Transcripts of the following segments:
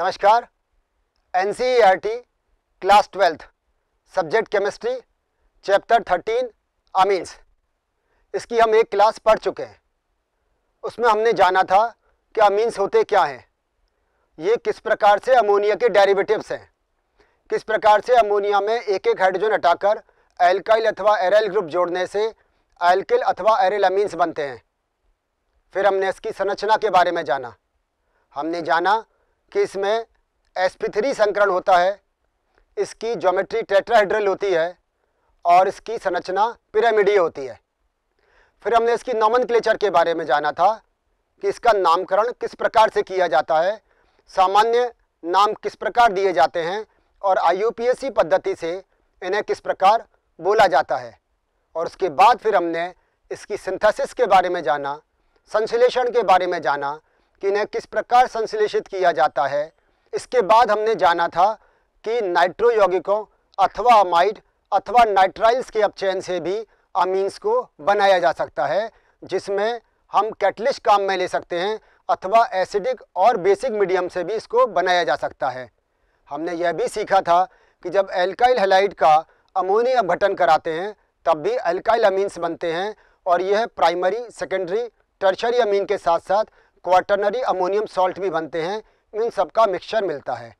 नमस्कार in class twelfth subject chemistry chapter thirteen amines इसकी हम एक क्लास पढ़ चुके हैं उसमें हमने जाना था कि अमीन्स होते क्या हैं ये किस प्रकार से अमोनिया के डेरिवेटिव्स हैं किस प्रकार से अमोनिया में एक एक हाइड्रोजन हटाकर एल्काइल अथवा एरल ग्रुप जोड़ने से एल्किल अथवा एरल अमीन्स बनते हैं फिर हमने इसकी संरचना के बारे में जाना हमने जाना कि इसमें sp3 संकरण होता है इसकी ज्योमेट्री टेट्राहेड्रल होती है और इसकी संरचना पिरामिडी होती है फिर हमने इसकी नॉमन के बारे में जाना था कि इसका नामकरण किस प्रकार से किया जाता है सामान्य नाम किस प्रकार दिए जाते हैं और आई पद्धति से इन्हें किस प्रकार बोला जाता है और उसके बाद फिर हमने इसकी सिंथेसिस के बारे में जाना संश्लेषण के बारे में जाना कि इन्हें किस प्रकार संश्लेषित किया जाता है इसके बाद हमने जाना था कि नाइट्रो यौगिकों अथवा अमाइड अथवा नाइट्राइल्स के अपचयन से भी अमीन्स को बनाया जा सकता है जिसमें हम कैटलिस्ट काम में ले सकते हैं अथवा एसिडिक और बेसिक मीडियम से भी इसको बनाया जा सकता है हमने यह भी सीखा था कि जब एल्काइल हेलाइड का अमोनिया अपघटन कराते हैं तब भी एल्काइल अमीन्स बनते हैं और यह प्राइमरी सेकेंडरी टर्शरी अमीन के साथ साथ क्वार्टनरी अमोनियम सॉल्ट भी बनते हैं इन सबका मिक्सचर मिलता है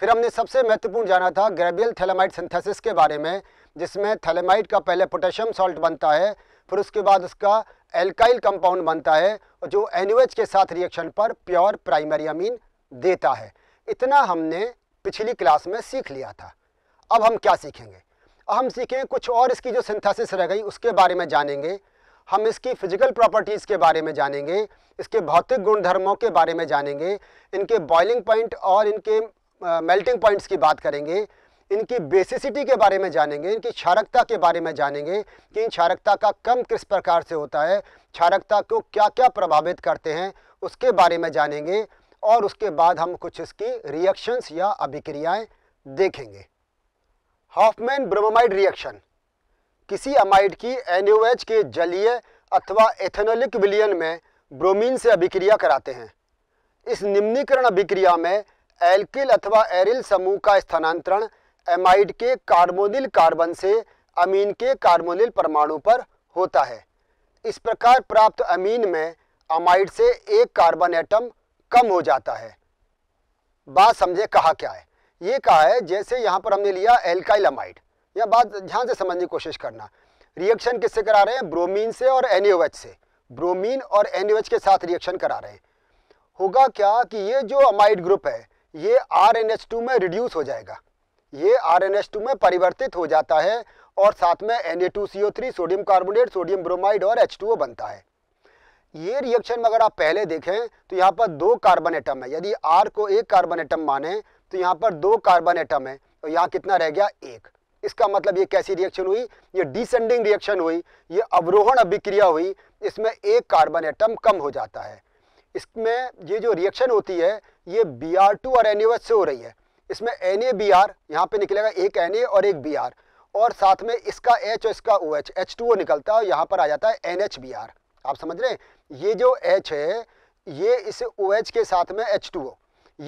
फिर हमने सबसे महत्वपूर्ण जाना था ग्रेबियल थैलेमाइट सिंथेसिस के बारे में जिसमें थैलेमाइट का पहले पोटेशियम सॉल्ट बनता है फिर उसके बाद उसका एल्काइल कंपाउंड बनता है जो एन के साथ रिएक्शन पर प्योर प्राइमरी अमीन देता है इतना हमने पिछली क्लास में सीख लिया था अब हम क्या सीखेंगे हम सीखें कुछ और इसकी जो सिंथेसिस रह गई उसके बारे में जानेंगे हम इसकी फिजिकल प्रॉपर्टीज़ के बारे में जानेंगे इसके भौतिक गुणधर्मों के बारे में जानेंगे इनके बॉइलिंग पॉइंट और इनके मेल्टिंग uh, पॉइंट्स की बात करेंगे इनकी बेसिसिटी के बारे में जानेंगे इनकी क्षारकता के बारे में जानेंगे कि इन क्षारकता का कम किस प्रकार से होता है क्षारकता को क्या क्या प्रभावित करते हैं उसके बारे में जानेंगे और उसके बाद हम कुछ इसकी रिएक्शंस या अभिक्रियाएं देखेंगे हॉफमैन ब्रोमाइड रिएक्शन किसी अमाइड की एनओएच के जलीय अथवा एथेनोलिक विलियन में ब्रोमीन से अभिक्रिया कराते हैं इस निम्नीकरण अभिक्रिया में एल्किल अथवा एरिल समूह का स्थानांतरण एमाइड के कार्बोनिल कार्बन से अमीन के कार्बोनिल परमाणु पर होता है इस प्रकार प्राप्त अमीन में अमाइड से एक कार्बन एटम कम हो जाता है बात समझे कहा क्या है ये कहा है जैसे यहाँ पर हमने लिया एल्काइल अमाइड यह बात ध्यान से समझने की कोशिश करना रिएक्शन किससे करा रहे हैं ब्रोमीन से और एन से ब्रोमीन और एन के साथ रिएक्शन करा रहे हैं होगा क्या कि ये जो अमाइड ग्रुप है ये आर में रिड्यूस हो जाएगा ये आर में परिवर्तित हो जाता है और साथ में Na2CO3 sodium carbonate sodium bromide और H2O बनता है ये रिएक्शन अगर आप पहले देखें तो यहाँ पर दो कार्बन एटम है यदि R को एक कार्बन एटम माने तो यहाँ पर दो कार्बन एटम है और यहाँ कितना रह गया एक इसका मतलब ये कैसी रिएक्शन हुई ये डिसेंडिंग रिएक्शन हुई ये अवरोहण अभिक्रिया हुई इसमें एक कार्बन एटम कम हो जाता है इसमें ये जो रिएक्शन होती है ये बी आर टू और एन से हो रही है इसमें एन ए बी आर यहाँ पर निकलेगा एक एन और एक बी आर और साथ में इसका एच और इसका O H H two O निकलता है और यहाँ पर आ जाता है एन एच बी आर आप समझ रहे हैं ये जो एच है ये इस ओ OH के साथ में एच टू ओ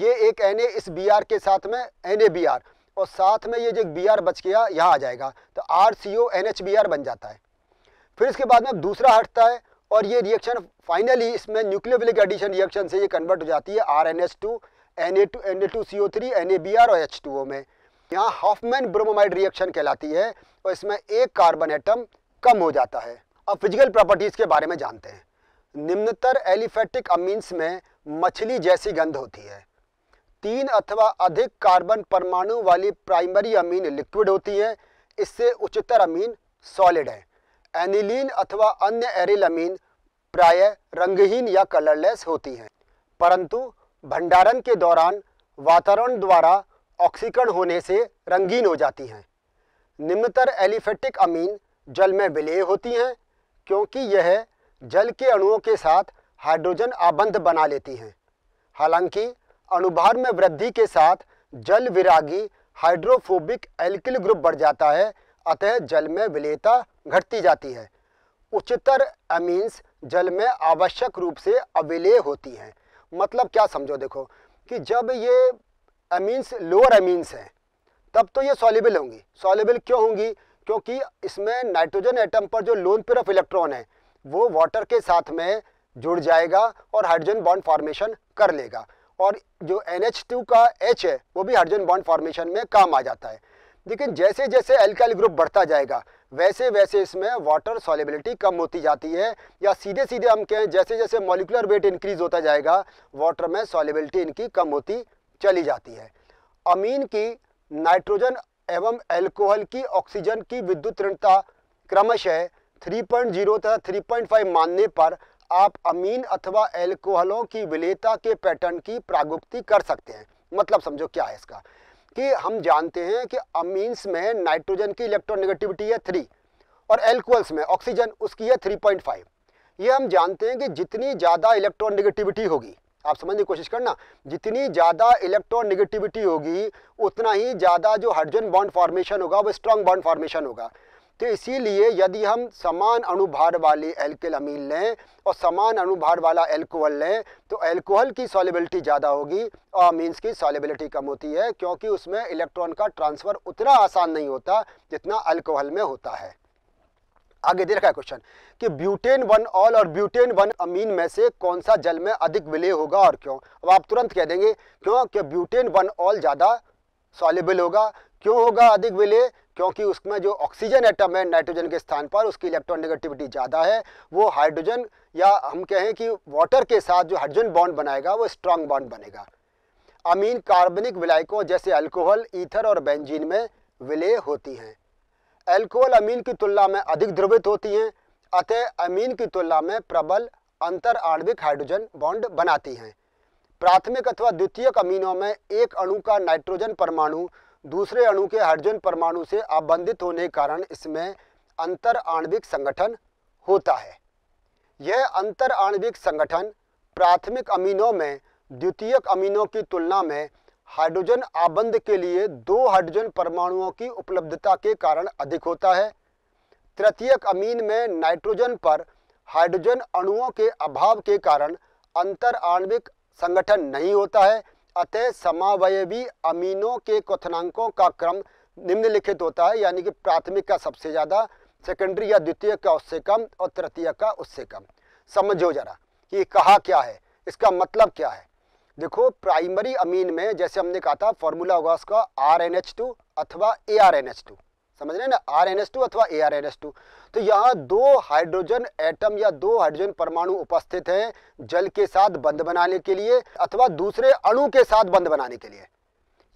ये एक एन ए इस बी आर के साथ में एन ए बी आर और साथ में ये जो बी आर बच गया यहाँ आ जाएगा तो R C O N H B R बन जाता है फिर इसके बाद में दूसरा हटता है और ये रिएक्शन फाइनली इसमें न्यूक्लियोफिलिक एडिशन रिएक्शन से ये कन्वर्ट हो जाती है R N H two N A two N A two C O three N A B R और एच टू ओ में यहाँ हॉफमैन ब्रोमोमाइड रिएक्शन कहलाती है और इसमें एक कार्बन एटम कम हो जाता है अब फिजिकल प्रॉपर्टीज़ के बारे में जानते हैं निम्नतर एलिफेटिक अमीन्स में मछली जैसी गंध होती है तीन अथवा अधिक कार्बन परमाणु वाली प्राइमरी अमीन लिक्विड होती है इससे उच्चतर अमीन सॉलिड है एनिलीन अथवा अन्य एरिल अमीन प्राय रंगहीन या कलरलेस होती हैं परंतु भंडारण के दौरान वातावरण द्वारा ऑक्सीकरण होने से रंगीन हो जाती हैं निम्नतर एलिफेटिक अमीन जल में विलेय होती हैं क्योंकि यह जल के अणुओं के साथ हाइड्रोजन आबंध बना लेती हैं हालांकि अणुभार में वृद्धि के साथ जल विरागी हाइड्रोफोबिक एल्किल ग्रुप बढ़ जाता है अतः जल में विलेयता घटती जाती है उच्चतर अमीन्स जल में आवश्यक रूप से अविलेय होती हैं मतलब क्या समझो देखो कि जब ये अमीन्स लोअर अमीन्स हैं तब तो ये सॉलेबल होंगी सॉलेबल क्यों होंगी क्योंकि इसमें नाइट्रोजन एटम पर जो लोन पेयर ऑफ इलेक्ट्रॉन है वो वाटर के साथ में जुड़ जाएगा और हाइड्रोजन बॉन्ड फॉर्मेशन कर लेगा और जो एन का एच है वो भी हाइड्रोजन बॉन्ड फॉर्मेशन में काम आ जाता है लेकिन जैसे जैसे एल्काइल ग्रुप बढ़ता जाएगा वैसे वैसे इसमें वाटर सॉलिबिलिटी कम होती जाती है या सीधे सीधे हम कहें जैसे जैसे मॉलिकुलर वेट इंक्रीज होता जाएगा वाटर में सॉलेबिलिटी इनकी कम होती चली जाती है अमीन की नाइट्रोजन एवं एल्कोहल की ऑक्सीजन की विद्युत ऋणता क्रमशः 3.0 तथा 3.5 मानने पर आप अमीन अथवा एल्कोहलों की विलेता के पैटर्न की प्रागुक्ति कर सकते हैं मतलब समझो क्या है इसका कि हम जानते हैं कि अमीन्स में नाइट्रोजन की इलेक्ट्रोनिगेटिविटी है थ्री और एल्कोहल्स में ऑक्सीजन उसकी है थ्री पॉइंट फाइव ये हम जानते हैं कि जितनी ज़्यादा इलेक्ट्रोनिगेटिविटी होगी आप समझने की कोशिश करना जितनी ज़्यादा निगेटिविटी होगी उतना ही ज़्यादा जो हाइड्रोजन बॉन्ड फॉर्मेशन होगा वो स्ट्रॉन्ग बॉन्ड फॉर्मेशन होगा तो इसीलिए यदि हम समान अनुभार वाली एल्किल अमीन लें और समान अनुभार वाला एल्कोहल लें तो एल्कोहल की सॉलिबिलिटी ज़्यादा होगी और अमीन्स की सॉलेबिलिटी कम होती है क्योंकि उसमें इलेक्ट्रॉन का ट्रांसफ़र उतना आसान नहीं होता जितना अल्कोहल में होता है आगे दे रखा है क्वेश्चन कि ब्यूटेन वन ऑल और ब्यूटेन वन अमीन में से कौन सा जल में अधिक विलय होगा और क्यों अब आप तुरंत कह देंगे क्यों कि ब्यूटेन वन ऑल ज़्यादा सॉलेबल होगा क्यों होगा अधिक विलय क्योंकि उसमें जो ऑक्सीजन एटम है नाइट्रोजन के स्थान पर उसकी इलेक्ट्रॉन नेगेटिविटी ज़्यादा है वो हाइड्रोजन या हम कहें कि वाटर के साथ जो हाइड्रोजन बॉन्ड बनाएगा वो स्ट्रांग बॉन्ड बनेगा अमीन कार्बनिक विलायकों जैसे अल्कोहल ईथर और बेंजीन में विलय होती हैं एल्कोहल अमीन की तुलना में अधिक ध्रुवित होती हैं अतः अमीन की तुलना में प्रबल अंतर आणविक हाइड्रोजन बॉन्ड बनाती हैं प्राथमिक अथवा द्वितीयक अमीनों में एक अणु का नाइट्रोजन परमाणु दूसरे अणु के हाइड्रोजन परमाणु से आबंधित होने के कारण इसमें अंतर आणविक संगठन होता है यह अंतर आणविक संगठन प्राथमिक अमीनों में द्वितीयक अमीनों की तुलना में हाइड्रोजन आबंध के लिए दो हाइड्रोजन परमाणुओं की उपलब्धता के कारण अधिक होता है तृतीयक अमीन में नाइट्रोजन पर हाइड्रोजन अणुओं के अभाव के कारण अंतर आणविक संगठन नहीं होता है अतः समावयवी अमीनों के क्वनांकों का क्रम निम्नलिखित होता है यानी कि प्राथमिक का सबसे ज़्यादा सेकेंडरी या द्वितीय का उससे कम और तृतीय का उससे कम समझो जरा कि कहा क्या है इसका मतलब क्या है देखो प्राइमरी अमीन में जैसे हमने कहा था फॉर्मूला होगा उसका आर एन एच टू अथवा A R N H two समझ रहे ना आर एन एच टू अथवा A R N H two तो यहाँ दो हाइड्रोजन एटम या दो हाइड्रोजन परमाणु उपस्थित हैं जल के साथ बंध बनाने के लिए अथवा दूसरे अणु के साथ बंध बनाने के लिए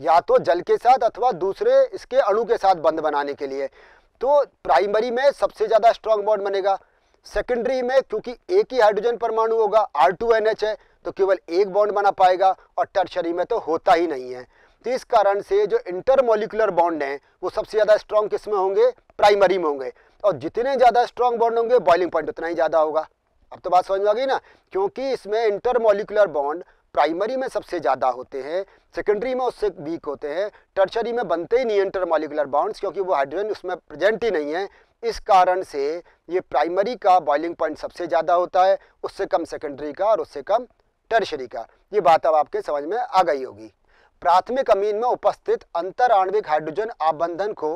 या तो जल के साथ अथवा दूसरे इसके अणु के साथ बंध बनाने के लिए तो प्राइमरी में सबसे ज़्यादा स्ट्रॉन्ग बॉन्ड बनेगा सेकेंडरी में क्योंकि एक ही हाइड्रोजन परमाणु होगा आर टू एन एच है तो केवल एक बॉन्ड बना पाएगा और टर्शरी में तो होता ही नहीं है तो इस कारण से जो इंटरमोलिकुलर बॉन्ड हैं वो सबसे ज़्यादा स्ट्रॉन्ग किस में होंगे प्राइमरी में होंगे और जितने ज़्यादा स्ट्रॉन्ग बॉन्ड होंगे बॉइलिंग पॉइंट उतना ही ज़्यादा होगा अब तो बात समझ में आ गई ना क्योंकि इसमें इंटरमोलिकुलर बॉन्ड प्राइमरी में सबसे ज़्यादा होते हैं सेकेंडरी में उससे वीक होते हैं टर्चरी में बनते ही नहीं इंटरमोलिकुलर बॉन्ड्स क्योंकि वो हाइड्रोजन उसमें प्रेजेंट ही नहीं है इस कारण से ये प्राइमरी का बॉइलिंग पॉइंट सबसे ज़्यादा होता है उससे कम सेकेंडरी का और उससे कम टर्शरी का ये बात अब आपके समझ में आ गई होगी प्राथमिक अमीन में उपस्थित अंतर आणविक हाइड्रोजन आबंधन को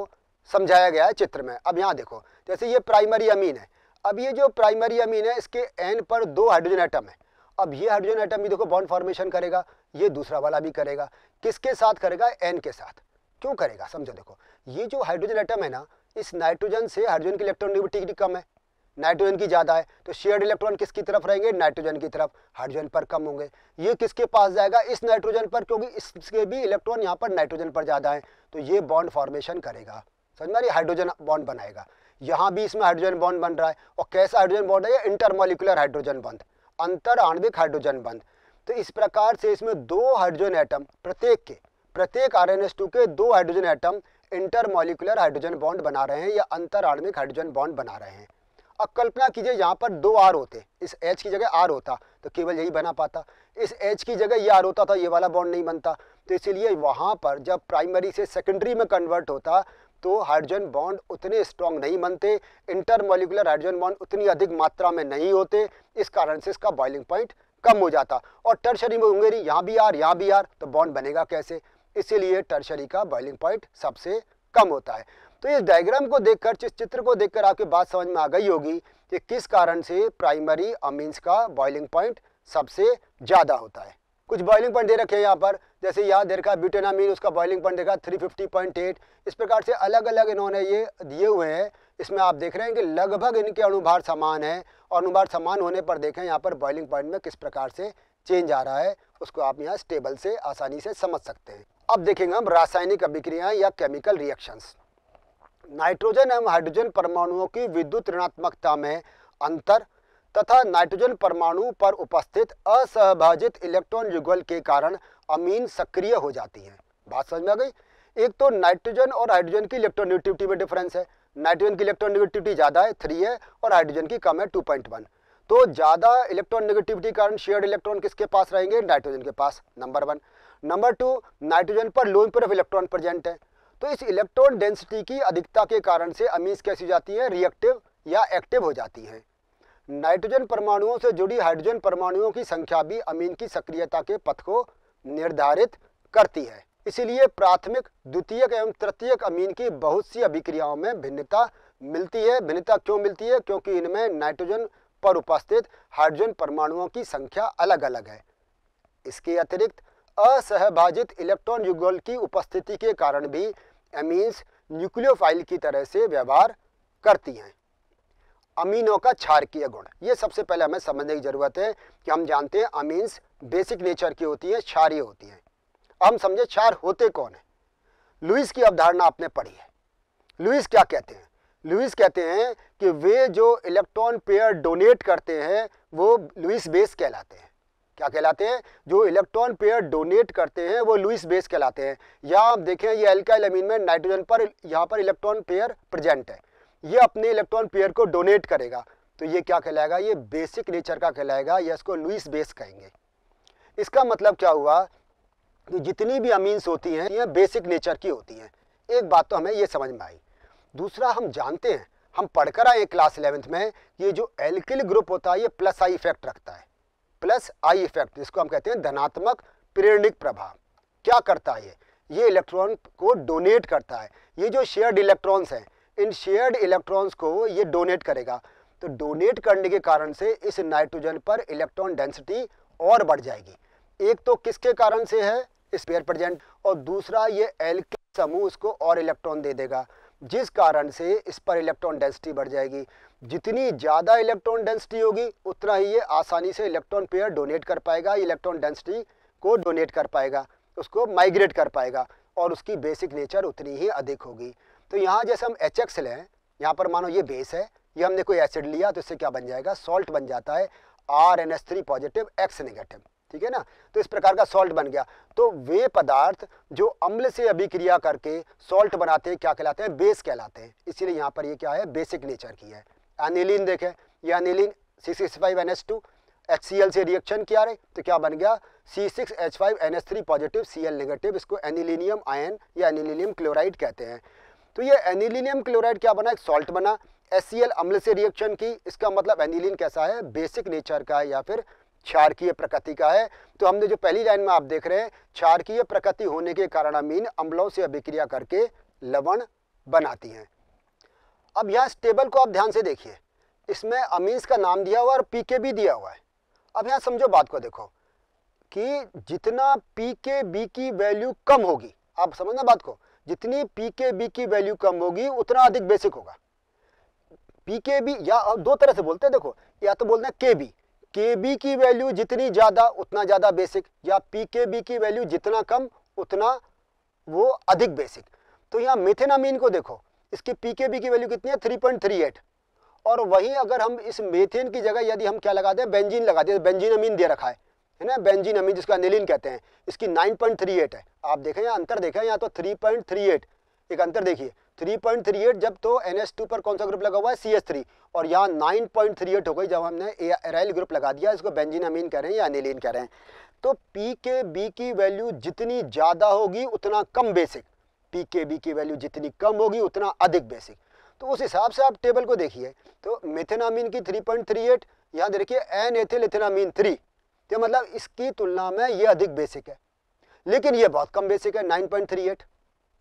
समझाया गया है चित्र में अब यहाँ देखो जैसे ये प्राइमरी अमीन है अब ये जो प्राइमरी अमीन है इसके एन पर दो हाइड्रोजन आइटम है अब ये हाइड्रोजन आइटम भी देखो बॉन्ड फॉर्मेशन करेगा ये दूसरा वाला भी करेगा किसके साथ करेगा एन के साथ क्यों करेगा समझो देखो ये जो हाइड्रोजन आइटम है ना इस नाइट्रोजन से हाइड्रोजन की इलेक्ट्रॉनिविटी कम है नाइट्रोजन की ज़्यादा है तो शेयर्ड इलेक्ट्रॉन किसकी तरफ रहेंगे नाइट्रोजन की तरफ हाइड्रोजन पर कम होंगे ये किसके पास जाएगा इस नाइट्रोजन पर क्योंकि इसके भी इलेक्ट्रॉन यहाँ पर नाइट्रोजन पर ज़्यादा है तो ये बॉन्ड फॉर्मेशन करेगा समझ में आ रही हाइड्रोजन बॉन्ड बनाएगा यहाँ भी इसमें हाइड्रोजन बॉन्ड बन रहा है और कैसा हाइड्रोजन बॉन्ड है इंटरमोलिकुलर हाइड्रोजन बंद अंतर आणविक हाइड्रोजन बंद तो इस प्रकार से इसमें दो हाइड्रोजन एटम प्रत्येक के प्रत्येक आर के दो hydrogen atom intermolecular hydrogen bond बना रहे हैं या अंतर आणविक हाइड्रोजन बॉन्ड बना रहे हैं अब कल्पना कीजिए यहाँ पर दो आर होते इस एच की जगह आर होता तो केवल यही बना पाता इस एच की जगह ये आर होता था तो ये वाला बॉन्ड नहीं बनता तो इसीलिए वहाँ पर जब प्राइमरी से सेकेंडरी में कन्वर्ट होता तो हाइड्रोजन बॉन्ड उतने स्ट्रॉन्ग नहीं बनते इंटरमोलिकुलर हाइड्रोजन बॉन्ड उतनी अधिक मात्रा में नहीं होते इस कारण से इसका बॉइलिंग पॉइंट कम हो जाता और टर्शरी में होंगे यहाँ भी आर यहाँ भी आर तो बॉन्ड बनेगा कैसे इसीलिए टर्शरी का बॉइलिंग पॉइंट सबसे कम होता है तो इस डायग्राम को देखकर इस चित्र को देखकर आपकी बात समझ में आ गई होगी कि किस कारण से प्राइमरी अमीन्स का बॉइलिंग पॉइंट सबसे ज़्यादा होता है कुछ बॉइलिंग पॉइंट दे रखे हैं यहाँ पर जैसे यहाँ दे रखा ब्यूटेनामीन उसका बॉइलिंग पॉइंट देखा 350.8 इस प्रकार से अलग अलग इन्होंने ये दिए हुए हैं इसमें आप देख रहे हैं कि लगभग इनके अनुभार समान है और अनुभार समान होने पर देखें यहाँ पर बॉइलिंग पॉइंट में किस प्रकार से चेंज आ रहा है उसको आप यहाँ स्टेबल से आसानी से समझ सकते हैं अब देखेंगे हम रासायनिक अभिक्रियाएँ या केमिकल रिएक्शंस नाइट्रोजन एवं हाइड्रोजन परमाणुओं की विद्युत ऋणात्मकता में अंतर तथा नाइट्रोजन परमाणु पर उपस्थित असहभाजित इलेक्ट्रॉन युगल के कारण अमीन सक्रिय हो जाती हैं बात समझ में आ गई एक तो नाइट्रोजन और हाइड्रोजन की इलेक्ट्रोनिगेटिविटी में डिफरेंस है नाइट्रोजन की इलेक्ट्रोनिगेटिविटी ज़्यादा है थ्री है और हाइड्रोजन की कम है टू पॉइंट वन तो ज़्यादा इलेक्ट्रॉन के कारण शेयर्ड इलेक्ट्रॉन किसके पास रहेंगे नाइट्रोजन के पास number one number two nitrogen पर लोन पर इलेक्ट्रॉन प्रेजेंट है तो इस इलेक्ट्रॉन डेंसिटी की अधिकता के कारण से अमीज कैसी जाती है रिएक्टिव या एक्टिव हो जाती है नाइट्रोजन परमाणुओं से जुड़ी हाइड्रोजन परमाणुओं की संख्या भी अमीन की सक्रियता के पथ को निर्धारित करती है इसीलिए प्राथमिक द्वितीयक एवं तृतीयक अमीन की बहुत सी अभिक्रियाओं में भिन्नता मिलती है भिन्नता क्यों मिलती है क्योंकि इनमें नाइट्रोजन पर उपस्थित हाइड्रोजन परमाणुओं की संख्या अलग अलग है इसके अतिरिक्त असहभाजित इलेक्ट्रॉन युगल की उपस्थिति के कारण भी अमीन्स न्यूक्लियोफाइल की तरह से व्यवहार करती हैं अमीनों का क्षारकीय गुण ये सबसे पहले हमें समझने की ज़रूरत है कि हम जानते हैं अमीन्स बेसिक नेचर की होती है क्षारीय होती हैं हम समझे क्षार होते कौन है लुइस की अवधारणा आपने पढ़ी है लुइस क्या कहते हैं लुइस कहते हैं कि वे जो इलेक्ट्रॉन पेयर डोनेट करते हैं वो लुइस बेस कहलाते हैं क्या कहलाते हैं जो इलेक्ट्रॉन पेयर डोनेट करते हैं वो लुइस बेस कहलाते हैं या आप देखें ये एल्काइल अमीन में नाइट्रोजन पर यहाँ पर इलेक्ट्रॉन पेयर प्रेजेंट है ये अपने इलेक्ट्रॉन पेयर को डोनेट करेगा तो ये क्या कहलाएगा ये बेसिक नेचर का कहलाएगा या इसको लुइस बेस कहेंगे इसका मतलब क्या हुआ कि जितनी भी अमीन्स होती हैं ये बेसिक नेचर की होती हैं एक बात तो हमें ये समझ में आई दूसरा हम जानते हैं हम पढ़कर आए क्लास इलेवेंथ में ये जो एल्किल ग्रुप होता है ये प्लस आई इफेक्ट रखता है प्लस आई इफेक्ट जिसको हम कहते हैं धनात्मक प्रेरणिक प्रभाव क्या करता है ये ये इलेक्ट्रॉन को डोनेट करता है ये जो शेयर्ड इलेक्ट्रॉन्स हैं इन शेयर्ड इलेक्ट्रॉन्स को ये डोनेट करेगा तो डोनेट करने के कारण से इस नाइट्रोजन पर इलेक्ट्रॉन डेंसिटी और बढ़ जाएगी एक तो किसके कारण से है स्पेयर प्रजेंट और दूसरा ये एल्किन समूह इसको और इलेक्ट्रॉन दे देगा जिस कारण से इस पर इलेक्ट्रॉन डेंसिटी बढ़ जाएगी जितनी ज़्यादा इलेक्ट्रॉन डेंसिटी होगी उतना ही ये आसानी से इलेक्ट्रॉन पेयर डोनेट कर पाएगा इलेक्ट्रॉन डेंसिटी को डोनेट कर पाएगा उसको माइग्रेट कर पाएगा और उसकी बेसिक नेचर उतनी ही अधिक होगी तो यहाँ जैसे हम एच एक्स लें यहाँ पर मानो ये बेस है ये हमने कोई एसिड लिया तो इससे क्या बन जाएगा सॉल्ट बन जाता है R N S three positive X negative ठीक है ना तो इस प्रकार का सॉल्ट बन गया तो वे पदार्थ जो अम्ल से अभिक्रिया करके सॉल्ट बनाते हैं क्या कहलाते हैं बेस कहलाते हैं इसीलिए यहाँ पर ये क्या है बेसिक नेचर की है एनिलीन देखें ये aniline C six five N S two H C L से रिएक्शन किया रहे तो क्या बन गया C six H five N S three positive C L negative इसको एनिलीनियम आयन या एनिलीनियम क्लोराइड कहते हैं तो ये एनिलिनियम क्लोराइड क्या बना एक सॉल्ट बना एस अम्ल से रिएक्शन की इसका मतलब एनिलिन कैसा है बेसिक नेचर का है या फिर क्षारकीय प्रकृति का है तो हमने जो पहली लाइन में आप देख रहे हैं क्षारकीय प्रकृति होने के कारण अमीन अम्लों से अभिक्रिया करके लवण बनाती हैं अब यहाँ इस टेबल को आप ध्यान से देखिए इसमें अमीन्स का नाम दिया हुआ और के भी दिया हुआ है अब यहाँ समझो बात को देखो कि जितना पी के बी की वैल्यू कम होगी आप समझना बात को जितनी पी के बी की वैल्यू कम होगी उतना अधिक बेसिक होगा पी के बी या दो तरह से बोलते हैं देखो या तो बोलते हैं के बी के बी की वैल्यू जितनी ज़्यादा उतना ज़्यादा बेसिक या पी के बी की वैल्यू जितना कम उतना वो अधिक बेसिक तो यहाँ मेथेनामीन को देखो इसकी पी के बी की वैल्यू कितनी है थ्री पॉइंट थ्री एट और वहीं अगर हम इस मेथेन की जगह यदि हम क्या लगा दें बेंजीन लगा दें अमीन दे रखा है है ना बेंजीन अमीन जिसका नीलिन कहते हैं इसकी 9.38 है आप देखें यहाँ अंतर देखें यहाँ तो 3.38 एक अंतर देखिए 3.38 जब तो NH2 पर कौन सा ग्रुप लगा हुआ है CH3 और यहाँ 9.38 हो गई जब हमने एराइल ग्रुप लगा दिया इसको बेंजीन अमीन कह रहे हैं या अनिलीन कह रहे हैं तो पी के बी की वैल्यू जितनी ज़्यादा होगी उतना कम बेसिक पी के बी की वैल्यू जितनी कम होगी उतना अधिक बेसिक तो उस हिसाब से आप टेबल को देखिए तो मेथेनामीन की 3.38 पॉइंट थ्री एट यहाँ देखिए एन एथिल एथेनामीन थ्री तो मतलब इसकी तुलना में ये अधिक बेसिक है लेकिन ये बहुत कम बेसिक है 9.38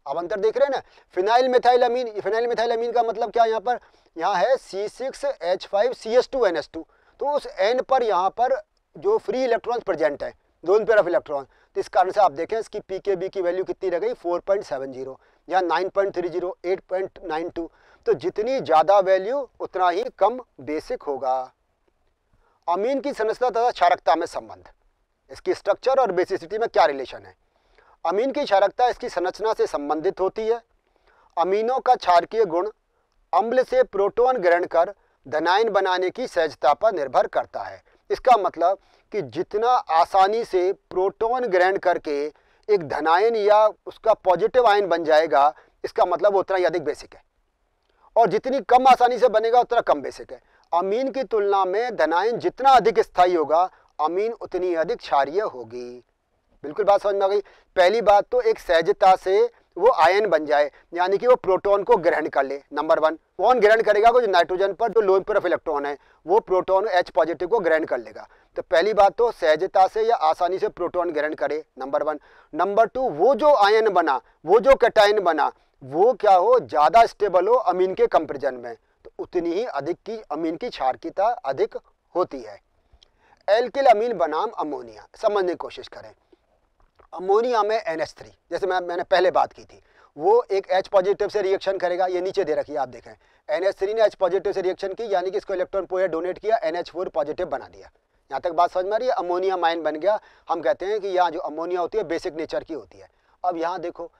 अब अंतर देख रहे हैं ना phenyl methyl amine phenyl methyl amine का मतलब क्या यहाँ पर यहाँ है C six H five C S two N S two तो उस एन पर यहाँ पर जो फ्री इलेक्ट्रॉन्स प्रेजेंट है दोनों पेयर ऑफ इलेक्ट्रॉन तो इस कारण से आप देखें इसकी पी के बी की वैल्यू कितनी रह गई फोर पॉइंट सेवन जीरो या nine point three zero eight point nine two तो जितनी ज़्यादा वैल्यू उतना ही कम बेसिक होगा अमीन की संरचना तथा क्षारकता में संबंध इसकी स्ट्रक्चर और बेसिसिटी में क्या रिलेशन है अमीन की क्षारकता इसकी संरचना से संबंधित होती है अमीनों का क्षारकीय गुण अम्ल से प्रोटोन ग्रहण कर धनाइन बनाने की सहजता पर निर्भर करता है इसका मतलब कि जितना आसानी से प्रोटोन ग्रहण करके एक धनायन या उसका पॉजिटिव आयन बन जाएगा इसका मतलब उतना ही अधिक बेसिक है और जितनी कम आसानी से बनेगा उतना कम बेसिक है अमीन की तुलना में धनायन जितना अधिक स्थायी होगा अमीन उतनी अधिक क्षारिय होगी बिल्कुल बात समझ में आ गई पहली बात तो एक सहजता से वो आयन बन जाए यानी कि वो प्रोटॉन को ग्रहण कर ले नंबर वन कौन ग्रहण करेगा कुछ नाइट्रोजन पर जो लो लोन ऑफ इलेक्ट्रॉन है वो प्रोटॉन एच पॉजिटिव को ग्रहण कर लेगा तो पहली बात तो सहजता से या आसानी से प्रोटॉन ग्रहण करे नंबर वन नंबर टू वो जो आयन बना वो जो कैटाइन बना वो क्या हो ज़्यादा स्टेबल हो अमीन के कंपेरिजन में उतनी ही अधिक की अमीन की क्षारकता अधिक होती है एल्किल अमीन बनाम अमोनिया समझने की कोशिश करें अमोनिया में एन एस थ्री जैसे मैं मैंने पहले बात की थी वो एक एच पॉजिटिव से रिएक्शन करेगा ये नीचे दे रखिए आप देखें एन एच थ्री ने एच पॉजिटिव से रिएक्शन की यानी कि इसको इलेक्ट्रॉन पोया डोनेट किया एन एच फोर पॉजिटिव बना दिया यहाँ तक बात समझ में आ रही है अमोनिया माइन बन गया हम कहते हैं कि यहाँ जो अमोनिया होती है बेसिक नेचर की होती है अब यहाँ देखो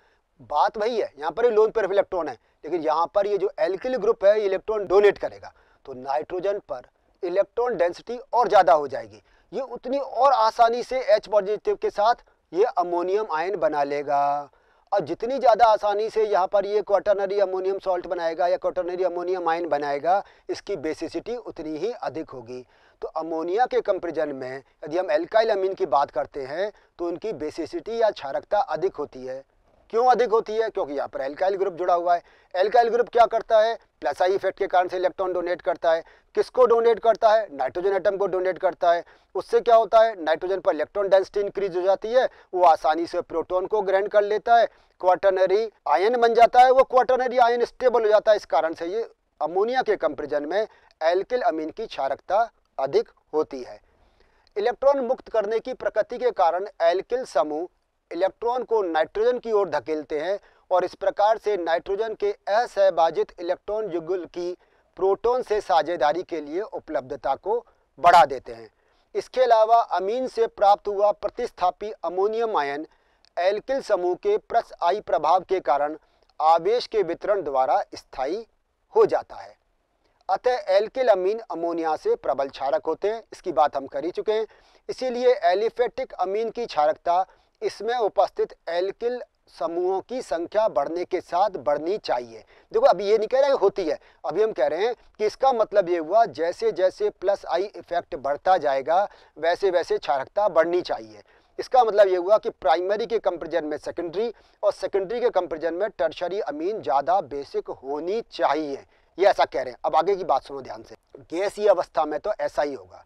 बात वही है यहाँ पर लोन पर इलेक्ट्रॉन है लेकिन यहाँ पर ये जो एल्किल ग्रुप है ये इलेक्ट्रॉन डोनेट करेगा तो नाइट्रोजन पर इलेक्ट्रॉन डेंसिटी और ज़्यादा हो जाएगी ये उतनी और आसानी से एच पॉजिटिव के साथ ये अमोनियम आयन बना लेगा और जितनी ज़्यादा आसानी से यहाँ पर ये क्वाटरनरी अमोनियम सॉल्ट बनाएगा या क्वाटरनरी अमोनियम आयन बनाएगा इसकी बेसिसिटी उतनी ही अधिक होगी तो अमोनिया के कंपेरिजन में यदि हम एल्काइल अमीन की बात करते हैं तो उनकी बेसिसिटी या क्षारकता अधिक होती है क्यों अधिक होती है क्योंकि यहाँ पर एल्काइल ग्रुप जुड़ा हुआ है एल्काइल ग्रुप क्या करता है प्लस आई इफेक्ट के कारण से इलेक्ट्रॉन डोनेट करता है किसको डोनेट करता है नाइट्रोजन एटम को डोनेट करता है उससे क्या होता है नाइट्रोजन पर इलेक्ट्रॉन डेंसिटी इंक्रीज हो जाती है वो आसानी से प्रोटोन को ग्रहण कर लेता है क्वार्टनरी आयन बन जाता है वो क्वाटनरी आयन स्टेबल हो जाता है इस कारण से ये अमोनिया के कंपेरिजन में एल्किल अमीन की क्षारकता अधिक होती है इलेक्ट्रॉन मुक्त करने की प्रकृति के कारण एल्किल समूह इलेक्ट्रॉन को नाइट्रोजन की ओर धकेलते हैं और इस प्रकार से नाइट्रोजन के असहबाजित इलेक्ट्रॉन युगल की प्रोटॉन से साझेदारी के लिए उपलब्धता को बढ़ा देते हैं इसके अलावा अमीन से प्राप्त हुआ प्रतिस्थापी अमोनियम आयन एल्किल समूह के प्रस आई प्रभाव के कारण आवेश के वितरण द्वारा स्थायी हो जाता है अतः एल्किल अमीन अमोनिया से प्रबल क्षारक होते हैं इसकी बात हम कर ही चुके हैं इसीलिए एलिफेटिक अमीन की क्षारकता इसमें उपस्थित एल्किल समूहों की संख्या बढ़ने के साथ बढ़नी चाहिए देखो अभी ये नहीं कह रहे हैं होती है अभी हम कह रहे हैं कि इसका मतलब ये हुआ जैसे जैसे प्लस आई इफेक्ट बढ़ता जाएगा वैसे वैसे क्षारकता बढ़नी चाहिए इसका मतलब ये हुआ कि प्राइमरी के कंपेरिजन में सेकेंडरी और सेकेंडरी के कंपेरिजन में टर्शरी अमीन ज़्यादा बेसिक होनी चाहिए ये ऐसा कह रहे हैं अब आगे की बात सुनो ध्यान से गैसी अवस्था में तो ऐसा ही होगा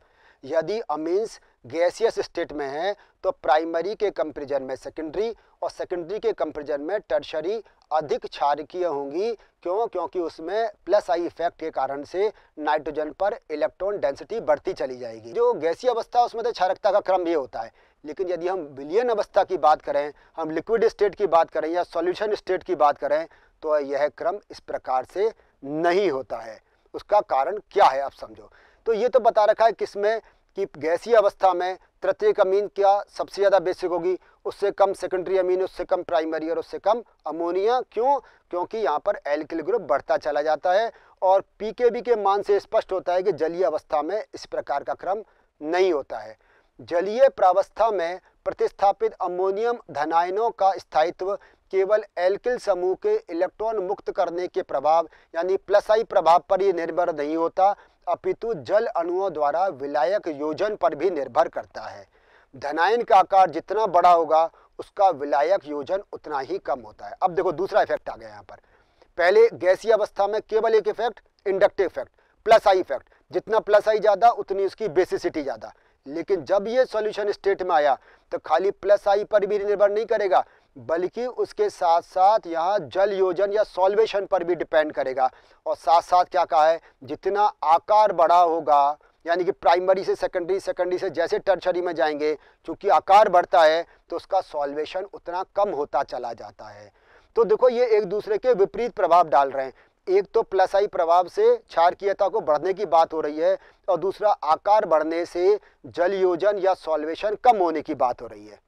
यदि अमीन्स गैसियस स्टेट में है तो प्राइमरी के कंपेरिजन में सेकेंडरी और सेकेंडरी के कंपेरिजन में टर्शरी अधिक क्षारकीय होंगी क्यों क्योंकि उसमें प्लस आई इफेक्ट के कारण से नाइट्रोजन पर इलेक्ट्रॉन डेंसिटी बढ़ती चली जाएगी जो गैसीय अवस्था उसमें तो क्षारकता का क्रम भी होता है लेकिन यदि हम विलियन अवस्था की बात करें हम लिक्विड स्टेट की बात करें या सोल्यूशन स्टेट की बात करें तो यह क्रम इस प्रकार से नहीं होता है उसका कारण क्या है आप समझो तो ये तो बता रखा है किसमें कि गैसी अवस्था में तृतीयक अमीन क्या सबसे ज़्यादा बेसिक होगी उससे कम सेकेंडरी अमीन उससे कम प्राइमरी और उससे कम अमोनिया क्यों क्योंकि यहाँ पर एल्किल ग्रुप बढ़ता चला जाता है और पीकेबी के मान से स्पष्ट होता है कि जलीय अवस्था में इस प्रकार का क्रम नहीं होता है जलीय प्रावस्था में प्रतिस्थापित अमोनियम धनायनों का स्थायित्व केवल एल्किल समूह के इलेक्ट्रॉन मुक्त करने के प्रभाव यानी प्लस आई प्रभाव पर यह निर्भर नहीं होता अपितु जल अणुओं द्वारा विलायक योजन पर भी निर्भर करता है धनायन का आकार जितना बड़ा होगा उसका विलायक योजन उतना ही कम होता है अब देखो दूसरा इफेक्ट आ गया यहाँ पर पहले गैसीय अवस्था में केवल एक effect inductive effect plus I effect जितना प्लस आई ज़्यादा उतनी उसकी बेसिसिटी ज़्यादा लेकिन जब ये सॉल्यूशन स्टेट में आया तो खाली प्लस आई पर भी निर्भर नहीं करेगा बल्कि उसके साथ साथ यहाँ जल योजन या सॉल्वेशन पर भी डिपेंड करेगा और साथ साथ क्या कहा है जितना आकार बड़ा होगा यानी कि प्राइमरी से सेकेंडरी सेकेंडरी से जैसे टर्चरी में जाएंगे चूँकि आकार बढ़ता है तो उसका सॉल्वेशन उतना कम होता चला जाता है तो देखो ये एक दूसरे के विपरीत प्रभाव डाल रहे हैं एक तो प्लस आई प्रभाव से क्षारकीयता को बढ़ने की बात हो रही है और दूसरा आकार बढ़ने से जल योजन या सॉल्वेशन कम होने की बात हो रही है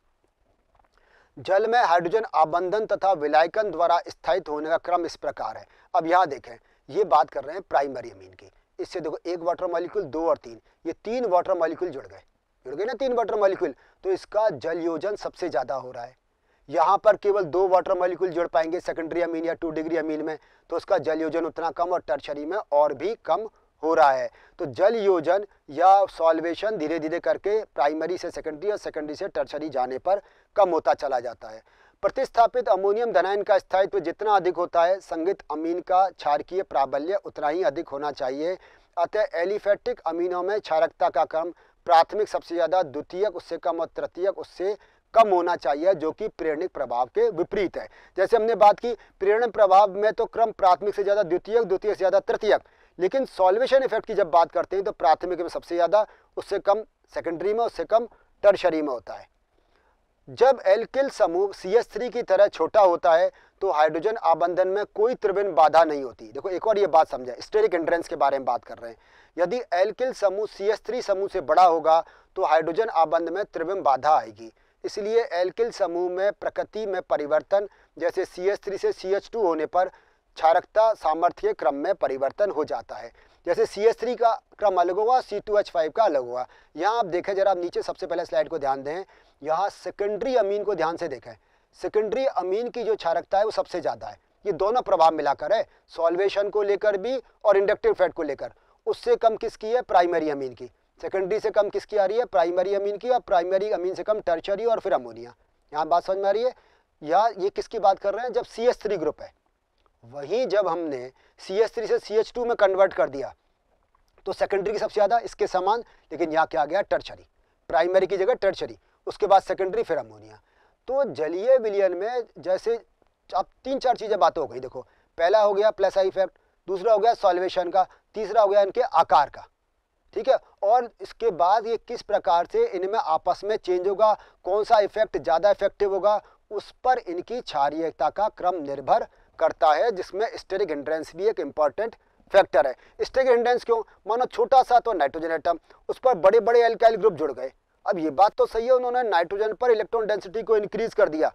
जल में हाइड्रोजन आबंधन तथा विलायकन द्वारा स्थायित होने का क्रम इस प्रकार है अब यहाँ देखें ये बात कर रहे हैं प्राइमरी अमीन की इससे देखो एक वाटर मॉलिक्यूल दो और तीन ये तीन वाटर मॉलिक्यूल जुड़ गए जुड़ गए ना तीन वाटर मॉलिक्यूल तो इसका जल योजन सबसे ज़्यादा हो रहा है यहाँ पर केवल दो वाटर मॉलिक्यूल जुड़ पाएंगे सेकेंडरी अमीन या टू डिग्री अमीन में तो उसका जल योजन उतना कम और टर्शरी में और भी कम हो रहा है तो जल योजन या सॉल्वेशन धीरे धीरे करके प्राइमरी से सेकेंडरी और सेकेंडरी से टर्सरी जाने पर कम होता चला जाता है प्रतिस्थापित अमोनियम धनायन का स्थायित्व जितना अधिक होता है संगीत अमीन का क्षारकीय प्राबल्य उतना ही अधिक होना चाहिए अतः एलिफेटिक अमीनों में क्षारकता का क्रम प्राथमिक सबसे ज़्यादा द्वितीयक उससे कम और तृतीयक उससे कम होना चाहिए जो कि प्रेरणिक प्रभाव के विपरीत है जैसे हमने बात की प्रेरण प्रभाव में तो क्रम प्राथमिक से ज़्यादा द्वितीयक द्वितीय से ज़्यादा तृतीयक लेकिन सॉल्वेशन इफेक्ट की जब बात करते हैं तो प्राथमिक में सबसे ज़्यादा उससे कम सेकेंडरी में उससे कम टर्शरी में होता है जब एल्किल समूह सी एस थ्री की तरह छोटा होता है तो हाइड्रोजन आबंधन में कोई त्रिविन बाधा नहीं होती देखो एक और ये बात समझा स्टेरिक एंट्रेंस के बारे में बात कर रहे हैं यदि एल्किल समूह सी एस थ्री समूह से बड़ा होगा तो हाइड्रोजन आबंध में त्रिविम बाधा आएगी इसलिए एल्किल समूह में प्रकृति में परिवर्तन जैसे सी एस थ्री से सी एच टू होने पर क्षारकता सामर्थ्य के क्रम में परिवर्तन हो जाता है जैसे सी एस थ्री का क्रम अलग होगा सी टू एच फाइव का अलग होगा यहाँ आप देखें जरा आप नीचे सबसे पहले स्लाइड को ध्यान दें यहाँ सेकेंडरी अमीन को ध्यान से देखें सेकेंडरी अमीन की जो क्षारकता है वो सबसे ज़्यादा है ये दोनों प्रभाव मिलाकर है सॉल्वेशन को लेकर भी और इंडक्टिव फैट को लेकर उससे कम किसकी है प्राइमरी अमीन की सेकेंडरी से कम किसकी आ रही है प्राइमरी अमीन की और प्राइमरी अमीन से कम टर्चरी और फिर अमोनिया यहाँ बात समझ में आ रही है या ये किसकी बात कर रहे हैं जब सी एस थ्री ग्रुप है वहीं जब हमने सी एच थ्री से सी एच टू में कन्वर्ट कर दिया तो सेकेंडरी की सबसे ज़्यादा इसके समान लेकिन यहाँ क्या आ गया टर्चरी प्राइमरी की जगह टर्चरी उसके बाद सेकेंडरी फिर अमोनिया तो जलीय विलियन में जैसे अब तीन चार चीज़ें बात हो गई देखो पहला हो गया प्लस आई इफेक्ट दूसरा हो गया सॉल्वेशन का तीसरा हो गया इनके आकार का ठीक है और इसके बाद ये किस प्रकार से इनमें आपस में चेंज होगा कौन सा इफेक्ट ज़्यादा इफेक्टिव होगा उस पर इनकी क्षारियता का क्रम निर्भर करता है जिसमें स्टेरिक हिंड्रेंस भी एक इंपॉर्टेंट फैक्टर है स्टेरिक हिंड्रेंस क्यों मानो छोटा सा तो नाइट्रोजन एटम उस पर बड़े बड़े एल्काइल ग्रुप जुड़ गए अब ये बात तो सही है उन्होंने नाइट्रोजन पर इलेक्ट्रॉन डेंसिटी को इंक्रीज कर दिया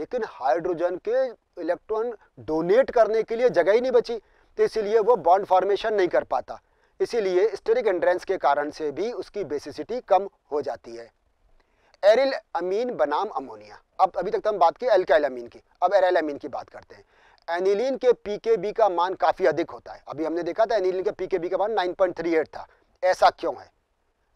लेकिन हाइड्रोजन के इलेक्ट्रॉन डोनेट करने के लिए जगह ही नहीं बची तो इसीलिए वो बॉन्ड फॉर्मेशन नहीं कर पाता इसीलिए स्टेरिक एंड्रेंस के कारण से भी उसकी बेसिसिटी कम हो जाती है एरिल अमीन बनाम अमोनिया अब अभी तक तो हम बात की एल्काइल अमीन की अब एरिल अमीन की बात करते हैं एनिलीन के पीकेबी का मान काफ़ी अधिक होता है अभी हमने देखा था एनिलीन के पीकेबी का मान 9.38 था ऐसा क्यों है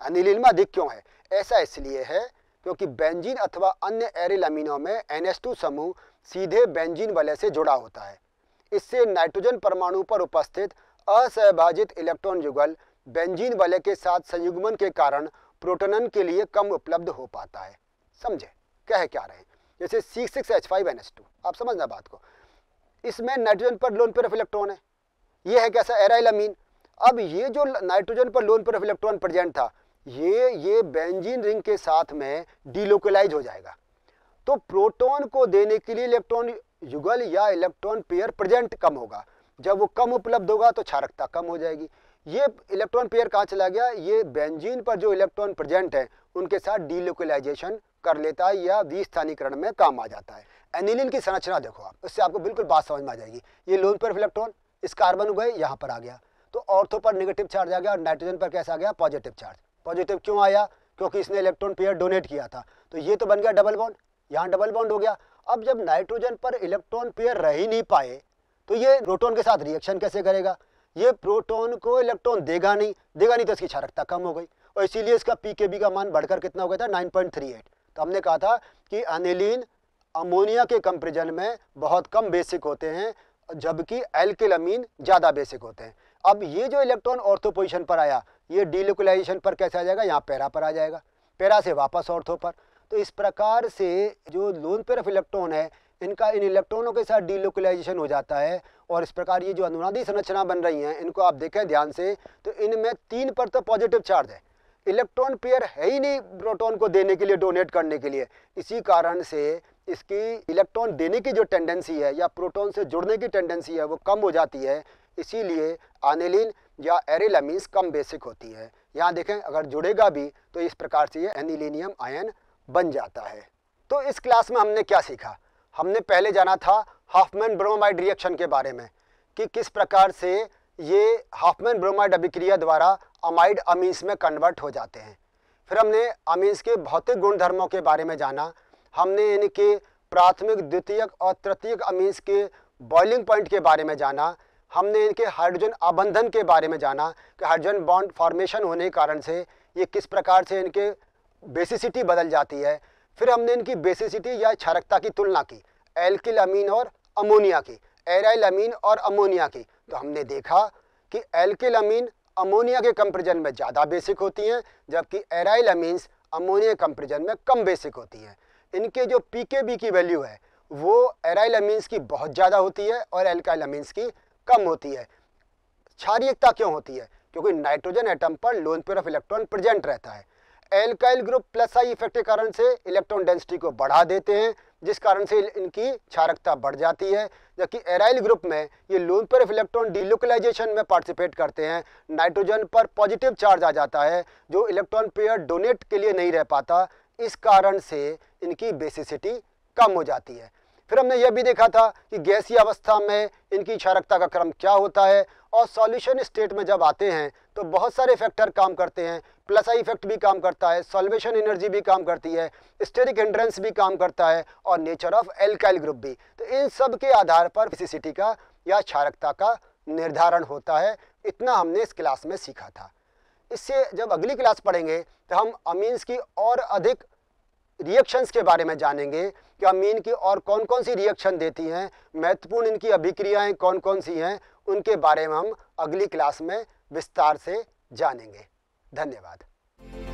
एनिलीन में अधिक क्यों है ऐसा इसलिए है क्योंकि बेंजीन अथवा अन्य एरिल अमीनों में NH2 समूह सीधे बेंजीन वाले से जुड़ा होता है इससे नाइट्रोजन परमाणु पर उपस्थित असहभाजित इलेक्ट्रॉन युगल बेंजीन वाले के साथ संयुग्मन के कारण प्रोटोनन के लिए कम उपलब्ध हो पाता है समझे कह क्या रहे हैं जैसे C six H five N S two आप समझना बात को इसमें नाइट्रोजन पर लोन पेयर ऑफ इलेक्ट्रॉन है ये है कैसा एराइल अमीन अब ये जो नाइट्रोजन पर lone pair of electron present था ये ये बेंजीन रिंग के साथ में डीलोकलाइज हो जाएगा तो प्रोटॉन को देने के लिए इलेक्ट्रॉन युगल या इलेक्ट्रॉन पेयर प्रेजेंट कम होगा जब वो कम उपलब्ध होगा तो क्षारकता कम हो जाएगी ये इलेक्ट्रॉन पेयर कहाँ चला गया ये बेंजीन पर जो इलेक्ट्रॉन प्रेजेंट है उनके साथ डीलोकलाइजेशन कर लेता है या विस्थानीकरण में काम आ जाता है एनिलिन की संरचना देखो आप इससे आपको बिल्कुल बात समझ में आ जाएगी ये लोन पर इलेक्ट्रॉन इस कार्बन गए यहाँ पर आ गया तो ऑर्थो पर निगेटिव चार्ज आ गया और नाइट्रोजन पर कैसा आ गया पॉजिटिव चार्ज पॉजिटिव क्यों आया क्योंकि इसने इलेक्ट्रॉन पेयर डोनेट किया था तो ये तो बन गया डबल बॉन्ड यहाँ डबल बॉन्ड हो गया अब जब नाइट्रोजन पर इलेक्ट्रॉन पेयर रह ही नहीं पाए तो ये प्रोटोन के साथ रिएक्शन कैसे करेगा ये प्रोटोन को इलेक्ट्रॉन देगा नहीं देगा नहीं तो इसकी क्षारकता कम हो गई और इसीलिए इसका पी का मान बढ़कर कितना हो गया था नाइन तो हमने कहा था कि अनिलीन अमोनिया के कंपेरिजन में बहुत कम बेसिक होते हैं जबकि एल्केलमीन ज़्यादा बेसिक होते हैं अब ये जो इलेक्ट्रॉन ऑर्थो पोजिशन पर आया ये डीलोकलाइजेशन पर कैसे आ जाएगा यहाँ पैरा पर आ जाएगा पैरा से वापस ऑर्थो पर तो इस प्रकार से जो लोन पेयर ऑफ इलेक्ट्रॉन है इनका इन इलेक्ट्रॉनों के साथ डीलोकलाइजेशन हो जाता है और इस प्रकार ये जो अनुनादी संरचना बन रही हैं इनको आप देखें ध्यान से तो इनमें तीन पर तो पॉजिटिव चार्ज है इलेक्ट्रॉन पेयर है ही नहीं प्रोटॉन को देने के लिए डोनेट करने के लिए इसी कारण से इसकी इलेक्ट्रॉन देने की जो टेंडेंसी है या प्रोटॉन से जुड़ने की टेंडेंसी है वो कम हो जाती है इसीलिए आनेलिन या एरेलामीन्स कम बेसिक होती है यहाँ देखें अगर जुड़ेगा भी तो इस प्रकार से ये एनिलीनियम आयन बन जाता है तो इस क्लास में हमने क्या सीखा हमने पहले जाना था हाफमैन ब्रोमाइड रिएक्शन के बारे में कि किस प्रकार से ये हाफमैन ब्रोमाइड अभिक्रिया द्वारा अमाइड अमीन्स में कन्वर्ट हो जाते हैं फिर हमने अमीन्स के भौतिक गुणधर्मों के बारे में जाना हमने यानी कि प्राथमिक द्वितीयक और तृतीयक अमीन्स के बॉइलिंग पॉइंट के बारे में जाना हमने इनके हाइड्रोजन आबंधन के बारे में जाना कि हाइड्रोजन बॉन्ड फॉर्मेशन होने के कारण से ये किस प्रकार से इनके बेसिसिटी बदल जाती है फिर हमने इनकी बेसिसिटी या क्षारकता की तुलना की एल्किल अमीन और अमोनिया की एराइल अमीन और अमोनिया की तो हमने देखा कि एल्किल अमीन अमोनिया के कंपेरिजन में ज़्यादा बेसिक होती हैं जबकि एराइल अमीन्स अमोनिया कंपेरिजन में कम बेसिक होती हैं इनके जो पी के बी की वैल्यू है वो एराइल अमीन्स की बहुत ज़्यादा होती है और एल्काइल अमीन्स की कम होती है क्षारियता क्यों होती है क्योंकि नाइट्रोजन एटम पर lone pair of electron present रहता है alkyl group plus I effect के कारण से इलेक्ट्रॉन डेंसिटी को बढ़ा देते हैं जिस कारण से इनकी क्षारकता बढ़ जाती है जबकि एराइल ग्रुप में ये लोन ऑफ़ इलेक्ट्रॉन डिलोकलाइजेशन में पार्टिसिपेट करते हैं नाइट्रोजन पर पॉजिटिव चार्ज आ जाता है जो इलेक्ट्रॉन पेयर डोनेट के लिए नहीं रह पाता इस कारण से इनकी बेसिसिटी कम हो जाती है फिर हमने यह भी देखा था कि गैसी अवस्था में इनकी क्षारकता का क्रम क्या होता है और सॉल्यूशन स्टेट में जब आते हैं तो बहुत सारे फैक्टर काम करते हैं प्लस आई इफेक्ट भी काम करता है सॉल्वेशन एनर्जी भी काम करती है स्टेरिक एंड्रेंस भी काम करता है और नेचर ऑफ एल्काइल ग्रुप भी तो इन सब के आधार पर फिसिसिटी का या क्षारकता का निर्धारण होता है इतना हमने इस क्लास में सीखा था इससे जब अगली क्लास पढ़ेंगे तो हम अमीन्स की और अधिक रिएक्शंस के बारे में जानेंगे कि अमीन की और कौन कौन सी रिएक्शन देती हैं महत्वपूर्ण इनकी अभिक्रियाएं कौन कौन सी हैं उनके बारे में हम अगली क्लास में विस्तार से जानेंगे धन्यवाद